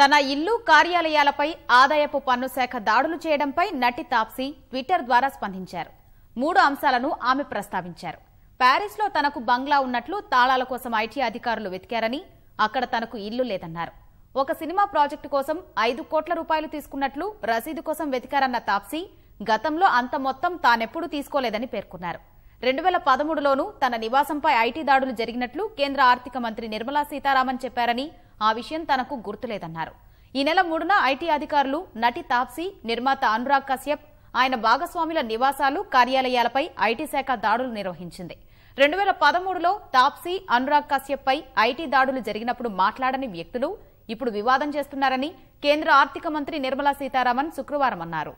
తన ఇల్లు కార్యాలయాలపై ఆదాయపు పన్ను శాఖ దాడులు చేయడంపై నటి తాప్సీ ట్విట్టర్ ద్వారా స్పందించారు మూడు అంశాలను ఆమె ప్రస్తావించారు ప్యారిస్లో తనకు బంగ్లా ఉన్నట్లు తాళాల కోసం ఐటీ అధికారులు వెతికారని అక్కడ తనకు ఇల్లు లేదన్నారు ఒక సినిమా ప్రాజెక్టు కోసం ఐదు కోట్ల రూపాయలు తీసుకున్నట్లు రసీదు కోసం వెతికారన్న తాప్సీ గతంలో అంత మొత్తం తానెప్పుడు తీసుకోలేదని పేర్కొన్నారు రెండు వేల పదమూడులోనూ తన నివాసంపై ఐటీ దాడులు జరిగినట్లు కేంద్ర ఆర్థిక మంత్రి నిర్మలా సీతారామన్ చెప్పారని ఆ విషయం తనకు గుర్తులేదన్నారు ఈ నెల మూడున ఐటీ అధికారులు నటి తాప్సీ నిర్మాత అనురాగ్ కశ్యప్ ఆయన భాగస్వాముల నివాసాలు కార్యాలయాలపై ఐటీ శాఖ దాడులు నిర్వహించింది రెండు వేల పదమూడులో తాప్సీ అనురాగ్ కశ్యప్ పై ఐటీ దాడులు జరిగినప్పుడు మాట్లాడని వ్యక్తులు ఇప్పుడు వివాదం చేస్తున్నారని కేంద్ర ఆర్థిక మంత్రి నిర్మలా సీతారామన్ శుక్రవారం అన్నారు